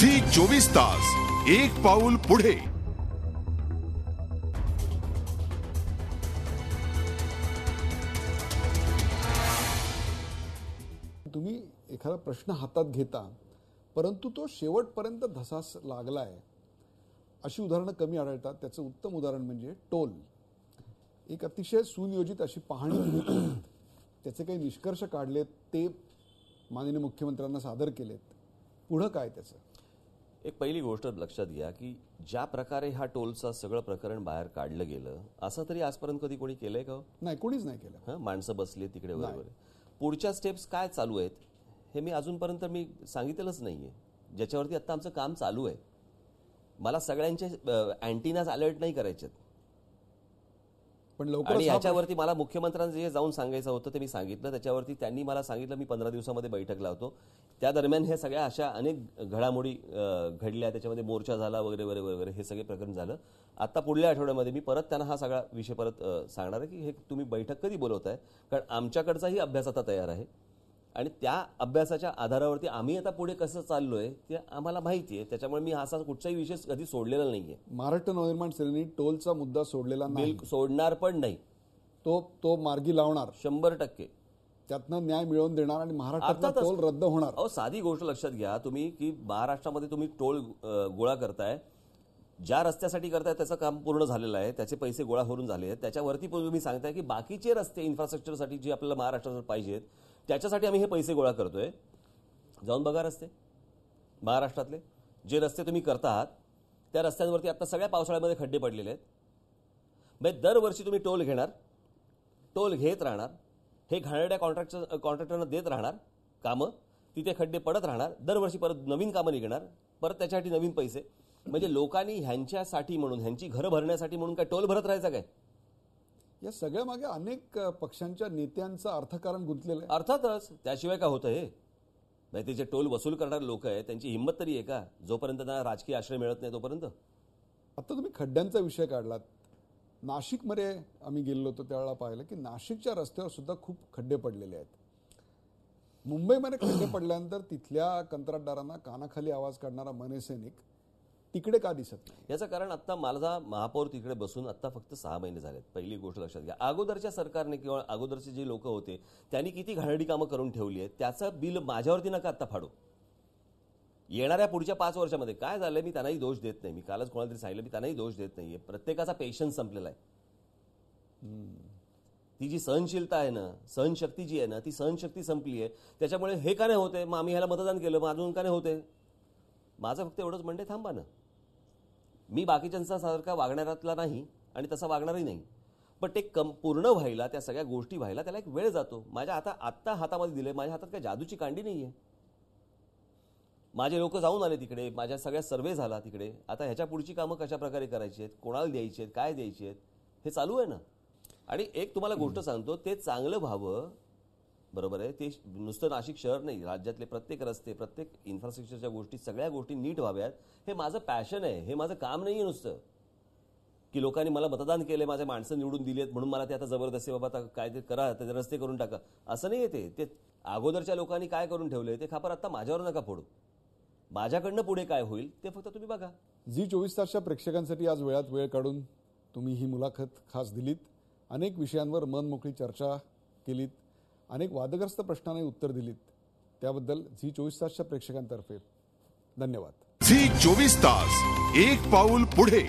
Zee चोवीस तास एक पाऊल पुढे तुम्ही एखादा प्रश्न हातात घेता परंतु तो शेवटपर्यंत धसास लागलाय अशी उदाहरणं कमी आढळतात त्याचं उत्तम उदाहरण म्हणजे टोल एक अतिशय सुनियोजित अशी पाहणी त्याचे काही निष्कर्ष काढलेत ते माननीय मुख्यमंत्र्यांना सादर केलेत पुढं काय त्याचं एक पहिली गोष्ट लक्षात घ्या की ज्या प्रकारे हा टोलचा सगळं प्रकरण बाहेर काढलं गेलं असं तरी आजपर्यंत कधी कोणी केलंय का हो? नाही कोणीच नाही केलं हां माणसं बसली तिकडे वगैरे पुढच्या स्टेप्स काय चालू आहेत हे मी अजूनपर्यंत मी सांगितलंच नाहीये ज्याच्यावरती आता आमचं काम चालू आहे मला सगळ्यांचे अँटीनाज अलर्ट नाही करायचे पण लवकर याच्यावरती मला मुख्यमंत्र्यांचं जे जाऊन सांगायचं होतं ते मी सांगितलं त्याच्यावरती त्यांनी मला सांगितलं मी पंधरा दिवसामध्ये बैठक लावतो त्या दरम्यान हे सगळ्या अशा अनेक घडामोडी घडल्या त्याच्यामध्ये मोर्चा झाला वगैरे वगैरे वगैरे हे सगळे प्रकरण झालं आता पुढल्या आठवड्यामध्ये मी परत त्यांना हा सगळा विषय परत सांगणार आहे की हे तुम्ही बैठक कधी बोलवताय कारण आमच्याकडचाही अभ्यास आता तयार आहे आणि त्या अभ्यासाच्या आधारावरती आम्ही आता पुढे कसं चाललोय ते आम्हाला माहिती आहे त्याच्यामुळे मी असा कुठचाही विषय कधी सोडलेला नाहीये आहे महाराष्ट्र नवनिर्माण सेनेने टोलचा मुद्दा सोडलेला नाही सोडणार पण नाही तो तो मार्गी लावणार शंभर टक्के त्यातनं न्याय मिळवून देणार आणि महाराष्ट्रात टोल रद्द होणार अहो साधी गोष्ट लक्षात घ्या तुम्ही की महाराष्ट्रामध्ये तुम्ही टोल गोळा करताय ज्या रस्त्यासाठी करताय त्याचं काम पूर्ण झालेलं आहे त्याचे पैसे गोळा करून झाले आहेत त्याच्यावरती पण तुम्ही सांगताय की बाकीचे रस्ते इन्फ्रास्ट्रक्चरसाठी जे आपल्याला महाराष्ट्रात पाहिजेत त्याच्यासाठी आम्ही हे पैसे गोळा करतोय जाऊन बघा रस्ते महाराष्ट्रातले जे रस्ते तुम्ही करत आहात त्या रस्त्यांवरती आत्ता सगळ्या पावसाळ्यामध्ये खड्डे पडलेले आहेत म्हणजे दरवर्षी तुम्ही टोल घेणार टोल घेत राहणार हे घाणेरड्या कॉन्ट्रॅक्टर कॉन्ट्रॅक्टरना देत राहणार कामं तिथे खड्डे पडत राहणार दरवर्षी परत नवीन कामं निघणार परत त्याच्यासाठी नवीन पैसे म्हणजे लोकांनी ह्यांच्यासाठी म्हणून ह्यांची घरं भरण्यासाठी म्हणून काय टोल भरत राहायचा काय या सगळ्या मागे अनेक पक्षांच्या नेत्यांचं अर्थकारण गुंतलेलं आहे अर्थातच त्याशिवाय काय होतं हे त्याचे टोल वसूल करणारे लोक आहेत त्यांची हिंमत तरी आहे का जोपर्यंत त्यांना राजकीय आश्रय मिळत नाही तोपर्यंत आता तुम्ही खड्ड्यांचा विषय काढलात नाशिकमध्ये आम्ही गेलो होतो त्यावेळेला पाहिलं की नाशिकच्या रस्त्यावर सुद्धा खूप खड्डे पडलेले आहेत मुंबईमध्ये खड्डे पडल्यानंतर तिथल्या कंत्राटदारांना कानाखाली आवाज काढणारा मनसैनिक तिकडे का दिसत नाही याचं कारण आत्ता माझा महापौर तिकडे बसून आत्ता फक्त सहा महिने झालेत पहिली गोष्ट लक्षात घ्या अगोदरच्या सरकारने किंवा अगोदरचे जे लोक होते त्यांनी किती घाणडी कामं करून ठेवली आहेत त्याचं बिल माझ्यावरती नका आत्ता फाडू येणाऱ्या पुढच्या पाच वर्षामध्ये काय झालं मी त्यांनाही दोष देत नाही मी कालच कोणाला तरी सांगितलं मी त्यांनाही दोष देत नाही आहे प्रत्येकाचा पेशन्स संपलेला आहे ती जी सहनशीलता आहे ना सहनशक्ती जी आहे ना ती सहनशक्ती संपली आहे त्याच्यामुळे हे का नाही होते मग आम्ही ह्याला मतदान केलं मग अजून का नाही होते माझं फक्त एवढंच म्हणणे थांबा ना मी बाकीच्यांचा सारखा वागणाऱ्यातला नाही आणि तसा वागणारही नाही पण ते कम पूर्ण व्हायला त्या सगळ्या गोष्टी व्हायला त्याला एक वेळ जातो माझ्या आता आत्ता हातामध्ये दिले माझ्या हातात काय जादूची कांडी नाही आहे माझे लोक जाऊन आले तिकडे माझ्या सगळ्या सर्वे झाला तिकडे आता ह्याच्या पुढची कामं कशा प्रकारे करायची आहेत कोणाला द्यायची आहेत काय द्यायची आहेत हे चालू आहे ना आणि एक तुम्हाला गोष्ट सांगतो ते चांगलं व्हावं बरोबर आहे ते नुसतं नाशिक शहर नाही राज्यातले प्रत्येक रस्ते प्रत्येक इन्फ्रास्ट्रक्चरच्या गोष्टी सगळ्या गोष्टी नीट व्हाव्यात हे माझं पॅशन आहे हे माझं काम नाही आहे नुसतं की लोकांनी मला मतदान केलं माझे माणसं निवडून दिली आहेत म्हणून मला ते आता जबरदस्ती बाबा आता काय ते करा त्याचे रस्ते करून टाका असं नाही येते ते अगोदरच्या लोकांनी काय करून ठेवले ते खापर आता माझ्यावर नका फोडू माझ्याकडनं पुढे काय होईल ते फक्त तुम्ही बघा जी चोवीस तासच्या प्रेक्षकांसाठी आज वेळात वेळ काढून तुम्ही ही मुलाखत खास दिलीत अनेक विषयांवर मनमोकळी चर्चा केलीत अनेक वादग्रस्त प्रश्नांना उत्तर दिलीत त्याबद्दल झी चोवीस तासच्या प्रेक्षकांतर्फे धन्यवाद झी चोवीस तास एक पाऊल पुढे